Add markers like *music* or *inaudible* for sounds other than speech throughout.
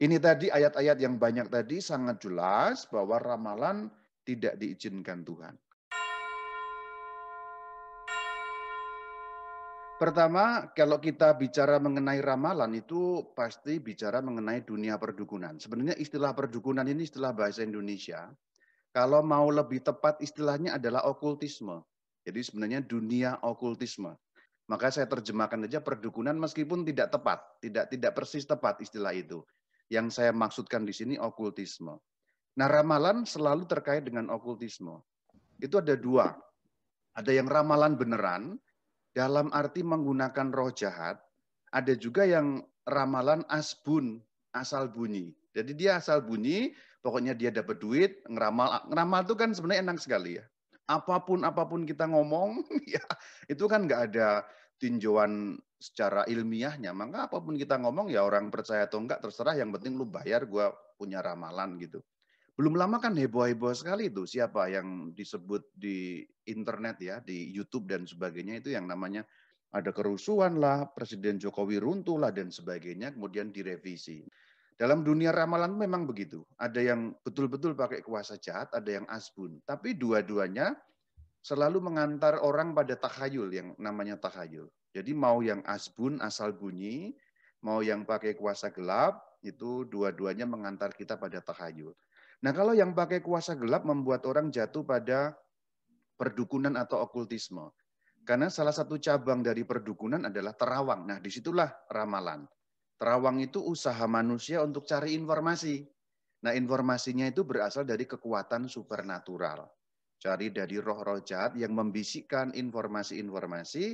Ini tadi ayat-ayat yang banyak tadi sangat jelas bahwa ramalan tidak diizinkan Tuhan. Pertama, kalau kita bicara mengenai ramalan itu pasti bicara mengenai dunia perdukunan. Sebenarnya istilah perdukunan ini istilah bahasa Indonesia. Kalau mau lebih tepat istilahnya adalah okultisme. Jadi sebenarnya dunia okultisme. Maka saya terjemahkan saja perdukunan meskipun tidak tepat, tidak tidak persis tepat istilah itu yang saya maksudkan di sini okultisme. Nah, ramalan selalu terkait dengan okultisme. Itu ada dua. Ada yang ramalan beneran, dalam arti menggunakan roh jahat. Ada juga yang ramalan asbun, asal bunyi. Jadi dia asal bunyi, pokoknya dia dapat duit, ngeramal. Ngeramal itu kan sebenarnya enak sekali ya. Apapun apapun kita ngomong, *laughs* ya itu kan nggak ada tinjauan secara ilmiahnya, maka apapun kita ngomong ya orang percaya atau enggak terserah yang penting lu bayar gue punya ramalan gitu. Belum lama kan heboh-heboh sekali itu siapa yang disebut di internet ya, di YouTube dan sebagainya itu yang namanya ada kerusuhan lah, Presiden Jokowi runtuh lah dan sebagainya kemudian direvisi. Dalam dunia ramalan memang begitu. Ada yang betul-betul pakai kuasa jahat, ada yang asbun. Tapi dua-duanya selalu mengantar orang pada takhayul yang namanya takhayul. Jadi mau yang asbun asal bunyi, mau yang pakai kuasa gelap, itu dua-duanya mengantar kita pada tahayul. Nah kalau yang pakai kuasa gelap membuat orang jatuh pada perdukunan atau okultisme. Karena salah satu cabang dari perdukunan adalah terawang. Nah disitulah ramalan. Terawang itu usaha manusia untuk cari informasi. Nah informasinya itu berasal dari kekuatan supernatural. Cari dari roh-roh jahat yang membisikkan informasi-informasi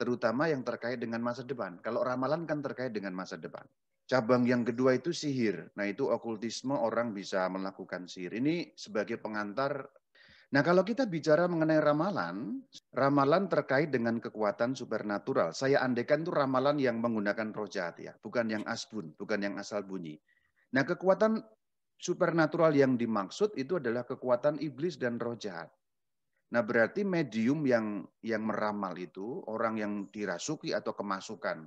terutama yang terkait dengan masa depan. Kalau ramalan kan terkait dengan masa depan. Cabang yang kedua itu sihir. Nah, itu okultisme orang bisa melakukan sihir. Ini sebagai pengantar. Nah, kalau kita bicara mengenai ramalan, ramalan terkait dengan kekuatan supernatural. Saya andaikan itu ramalan yang menggunakan roh jahat ya, bukan yang asbun, bukan yang asal bunyi. Nah, kekuatan supernatural yang dimaksud itu adalah kekuatan iblis dan roh jahat. Nah, berarti medium yang yang meramal itu orang yang dirasuki atau kemasukan.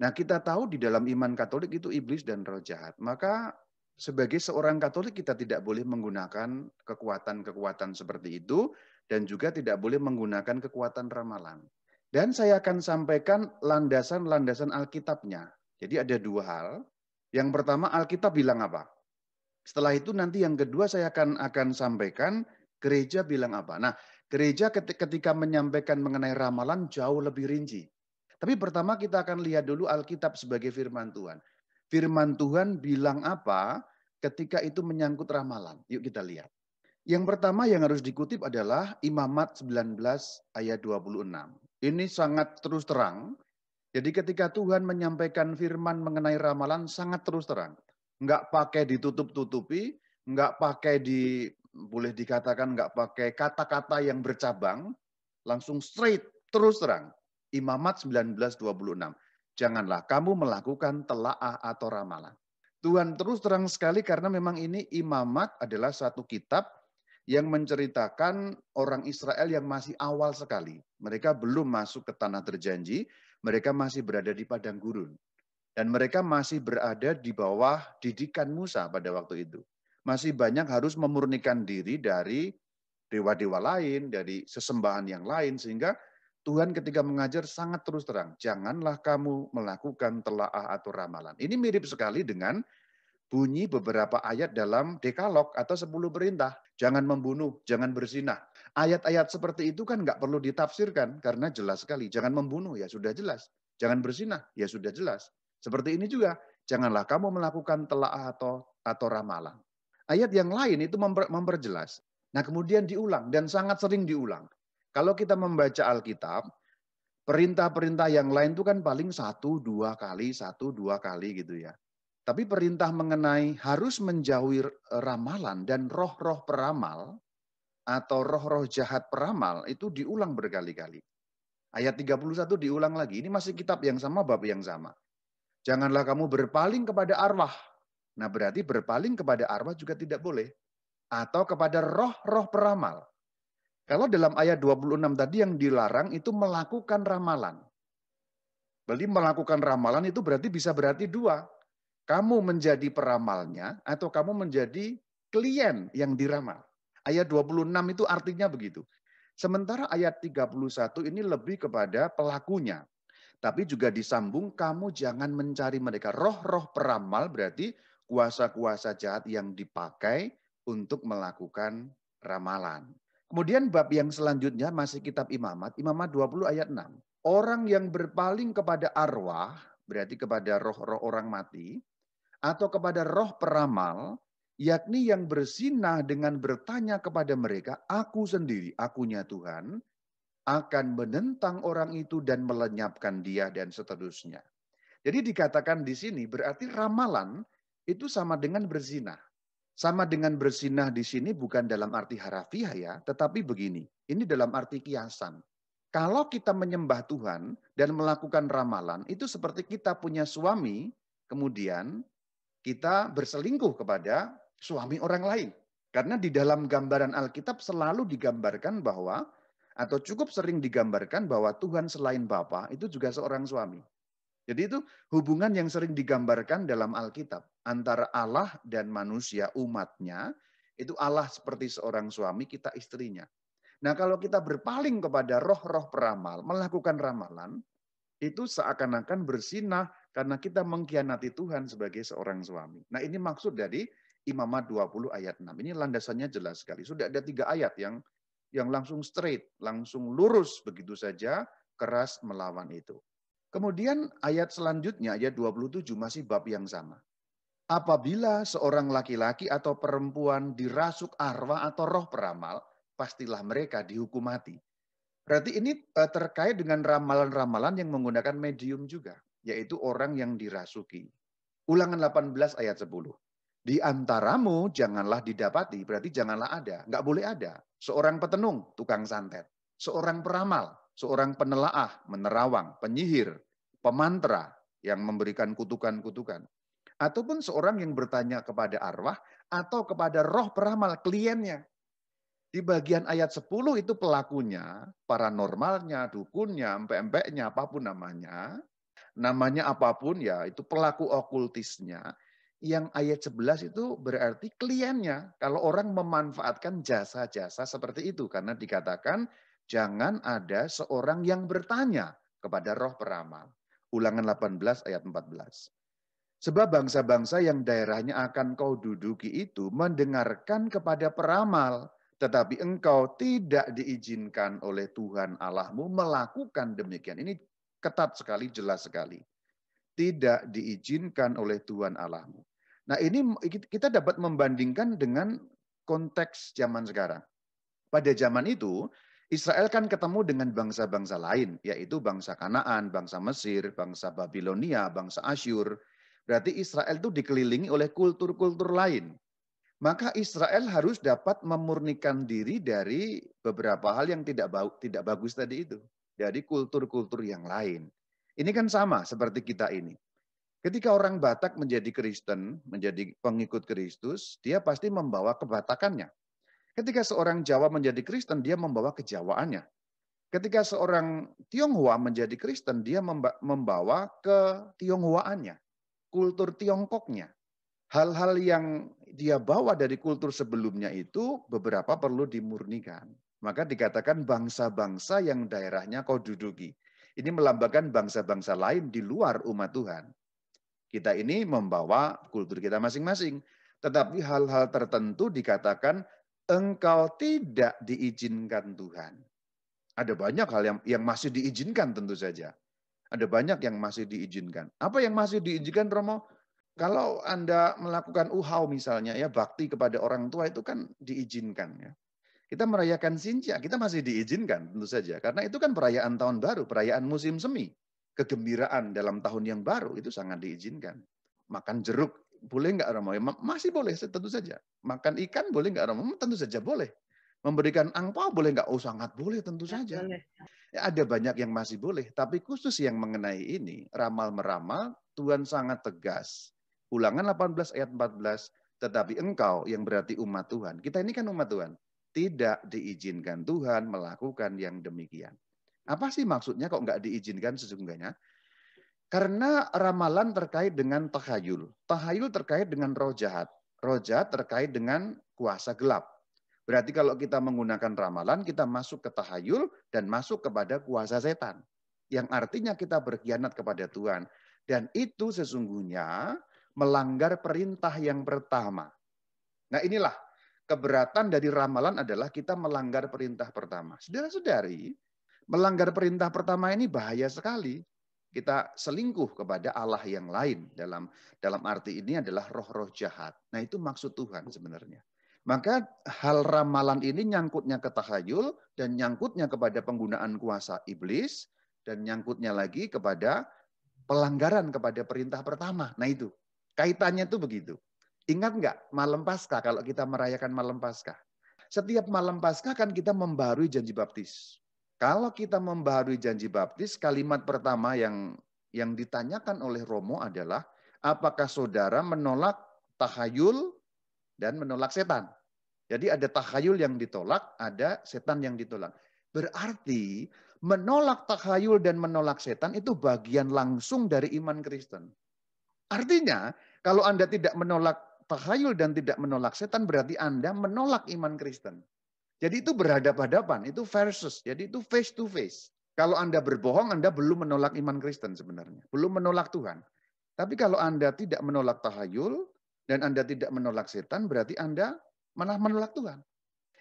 Nah, kita tahu di dalam iman Katolik itu iblis dan roh jahat. Maka sebagai seorang Katolik kita tidak boleh menggunakan kekuatan-kekuatan seperti itu dan juga tidak boleh menggunakan kekuatan ramalan. Dan saya akan sampaikan landasan-landasan Alkitabnya. Jadi ada dua hal. Yang pertama Alkitab bilang apa? Setelah itu nanti yang kedua saya akan akan sampaikan gereja bilang apa. Nah, Gereja ketika menyampaikan mengenai ramalan jauh lebih rinci. Tapi pertama kita akan lihat dulu Alkitab sebagai firman Tuhan. Firman Tuhan bilang apa ketika itu menyangkut ramalan. Yuk kita lihat. Yang pertama yang harus dikutip adalah Imamat 19 ayat 26. Ini sangat terus terang. Jadi ketika Tuhan menyampaikan firman mengenai ramalan sangat terus terang. Enggak pakai ditutup-tutupi, enggak pakai di boleh dikatakan nggak pakai kata-kata yang bercabang, langsung straight terus terang. Imamat 1926. Janganlah kamu melakukan telaah atau ramalan. Tuhan terus terang sekali karena memang ini imamat adalah satu kitab yang menceritakan orang Israel yang masih awal sekali. Mereka belum masuk ke tanah terjanji, mereka masih berada di padang gurun. Dan mereka masih berada di bawah didikan Musa pada waktu itu masih banyak harus memurnikan diri dari dewa-dewa lain, dari sesembahan yang lain, sehingga Tuhan ketika mengajar sangat terus terang, janganlah kamu melakukan telaah atau ramalan. Ini mirip sekali dengan bunyi beberapa ayat dalam dekalog atau sepuluh perintah. Jangan membunuh, jangan bersinah. Ayat-ayat seperti itu kan nggak perlu ditafsirkan karena jelas sekali. Jangan membunuh, ya sudah jelas. Jangan bersinah, ya sudah jelas. Seperti ini juga, janganlah kamu melakukan telaah atau, atau ramalan ayat yang lain itu memper, memperjelas. Nah kemudian diulang dan sangat sering diulang. Kalau kita membaca Alkitab, perintah-perintah yang lain itu kan paling satu dua kali, satu dua kali gitu ya. Tapi perintah mengenai harus menjauhi ramalan dan roh-roh peramal atau roh-roh jahat peramal itu diulang berkali-kali. Ayat 31 diulang lagi. Ini masih kitab yang sama, bab yang sama. Janganlah kamu berpaling kepada arwah Nah berarti berpaling kepada arwah juga tidak boleh. Atau kepada roh-roh peramal. Kalau dalam ayat 26 tadi yang dilarang itu melakukan ramalan. Berarti melakukan ramalan itu berarti bisa berarti dua. Kamu menjadi peramalnya atau kamu menjadi klien yang diramal. Ayat 26 itu artinya begitu. Sementara ayat 31 ini lebih kepada pelakunya. Tapi juga disambung kamu jangan mencari mereka. Roh-roh peramal berarti kuasa-kuasa jahat yang dipakai untuk melakukan ramalan. Kemudian bab yang selanjutnya masih kitab Imamat, Imamat 20 ayat 6. Orang yang berpaling kepada arwah, berarti kepada roh-roh orang mati, atau kepada roh peramal, yakni yang bersinah dengan bertanya kepada mereka, aku sendiri, akunya Tuhan, akan menentang orang itu dan melenyapkan dia dan seterusnya. Jadi dikatakan di sini berarti ramalan itu sama dengan berzina. Sama dengan berzina di sini bukan dalam arti harafiah ya, tetapi begini. Ini dalam arti kiasan. Kalau kita menyembah Tuhan dan melakukan ramalan, itu seperti kita punya suami, kemudian kita berselingkuh kepada suami orang lain. Karena di dalam gambaran Alkitab selalu digambarkan bahwa atau cukup sering digambarkan bahwa Tuhan selain Bapa itu juga seorang suami. Jadi itu hubungan yang sering digambarkan dalam Alkitab antara Allah dan manusia umatnya itu Allah seperti seorang suami kita istrinya. Nah kalau kita berpaling kepada roh-roh peramal melakukan ramalan itu seakan-akan bersinah karena kita mengkhianati Tuhan sebagai seorang suami. Nah ini maksud dari Imamah 20 ayat 6. Ini landasannya jelas sekali. Sudah ada tiga ayat yang yang langsung straight, langsung lurus begitu saja keras melawan itu. Kemudian ayat selanjutnya, ayat 27 masih bab yang sama. Apabila seorang laki-laki atau perempuan dirasuk arwah atau roh peramal, pastilah mereka dihukum mati. Berarti ini eh, terkait dengan ramalan-ramalan yang menggunakan medium juga, yaitu orang yang dirasuki. Ulangan 18 ayat 10. Di antaramu janganlah didapati, berarti janganlah ada, nggak boleh ada. Seorang petenung, tukang santet. Seorang peramal, seorang penelaah, menerawang, penyihir, pemantra yang memberikan kutukan-kutukan. Ataupun seorang yang bertanya kepada arwah atau kepada roh peramal kliennya. Di bagian ayat 10 itu pelakunya, paranormalnya, dukunnya, empek-empeknya, apapun namanya. Namanya apapun ya, itu pelaku okultisnya. Yang ayat 11 itu berarti kliennya. Kalau orang memanfaatkan jasa-jasa seperti itu. Karena dikatakan Jangan ada seorang yang bertanya kepada roh peramal. Ulangan 18 ayat 14. Sebab bangsa-bangsa yang daerahnya akan kau duduki itu mendengarkan kepada peramal, tetapi engkau tidak diizinkan oleh Tuhan Allahmu melakukan demikian. Ini ketat sekali, jelas sekali. Tidak diizinkan oleh Tuhan Allahmu. Nah ini kita dapat membandingkan dengan konteks zaman sekarang. Pada zaman itu, Israel kan ketemu dengan bangsa-bangsa lain, yaitu bangsa Kanaan, bangsa Mesir, bangsa Babilonia, bangsa Asyur. Berarti Israel itu dikelilingi oleh kultur-kultur lain. Maka Israel harus dapat memurnikan diri dari beberapa hal yang tidak tidak bagus tadi itu, dari kultur-kultur yang lain. Ini kan sama seperti kita ini. Ketika orang Batak menjadi Kristen, menjadi pengikut Kristus, dia pasti membawa kebatakannya. Ketika seorang Jawa menjadi Kristen, dia membawa kejawaannya. Ketika seorang Tionghoa menjadi Kristen, dia membawa ke Tionghoaannya, kultur Tiongkoknya. Hal-hal yang dia bawa dari kultur sebelumnya itu beberapa perlu dimurnikan. Maka dikatakan bangsa-bangsa yang daerahnya kau duduki. Ini melambangkan bangsa-bangsa lain di luar umat Tuhan. Kita ini membawa kultur kita masing-masing. Tetapi hal-hal tertentu dikatakan engkau tidak diizinkan Tuhan. Ada banyak hal yang yang masih diizinkan tentu saja. Ada banyak yang masih diizinkan. Apa yang masih diizinkan Romo? Kalau Anda melakukan uhau misalnya ya bakti kepada orang tua itu kan diizinkan ya. Kita merayakan Sinja, kita masih diizinkan tentu saja. Karena itu kan perayaan tahun baru, perayaan musim semi. Kegembiraan dalam tahun yang baru itu sangat diizinkan. Makan jeruk boleh nggak Romo? Ya, masih boleh, tentu saja. Makan ikan boleh nggak Romo? Hmm, tentu saja boleh. Memberikan angpau boleh nggak? Oh sangat boleh, tentu saja. Ya, ada banyak yang masih boleh, tapi khusus yang mengenai ini, ramal-meramal, Tuhan sangat tegas. Ulangan 18 ayat 14, tetapi engkau yang berarti umat Tuhan. Kita ini kan umat Tuhan. Tidak diizinkan Tuhan melakukan yang demikian. Apa sih maksudnya kok nggak diizinkan sesungguhnya? Karena ramalan terkait dengan tahayul. Tahayul terkait dengan roh jahat. Roh jahat terkait dengan kuasa gelap. Berarti kalau kita menggunakan ramalan, kita masuk ke tahayul dan masuk kepada kuasa setan. Yang artinya kita berkhianat kepada Tuhan. Dan itu sesungguhnya melanggar perintah yang pertama. Nah inilah keberatan dari ramalan adalah kita melanggar perintah pertama. Saudara-saudari, melanggar perintah pertama ini bahaya sekali kita selingkuh kepada Allah yang lain dalam dalam arti ini adalah roh-roh jahat. Nah, itu maksud Tuhan sebenarnya. Maka hal ramalan ini nyangkutnya ke tahayul dan nyangkutnya kepada penggunaan kuasa iblis dan nyangkutnya lagi kepada pelanggaran kepada perintah pertama. Nah, itu. Kaitannya tuh begitu. Ingat nggak malam pasca? kalau kita merayakan malam pasca, Setiap malam pasca kan kita membarui janji baptis. Kalau kita membaharui janji baptis, kalimat pertama yang yang ditanyakan oleh Romo adalah apakah saudara menolak tahayul dan menolak setan. Jadi ada tahayul yang ditolak, ada setan yang ditolak. Berarti menolak tahayul dan menolak setan itu bagian langsung dari iman Kristen. Artinya, kalau Anda tidak menolak tahayul dan tidak menolak setan, berarti Anda menolak iman Kristen. Jadi itu berhadapan hadapan itu versus. Jadi itu face to face. Kalau Anda berbohong, Anda belum menolak iman Kristen sebenarnya. Belum menolak Tuhan. Tapi kalau Anda tidak menolak tahayul, dan Anda tidak menolak setan, berarti Anda malah menolak Tuhan.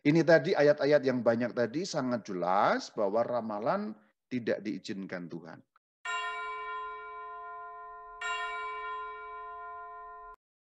Ini tadi ayat-ayat yang banyak tadi sangat jelas bahwa ramalan tidak diizinkan Tuhan.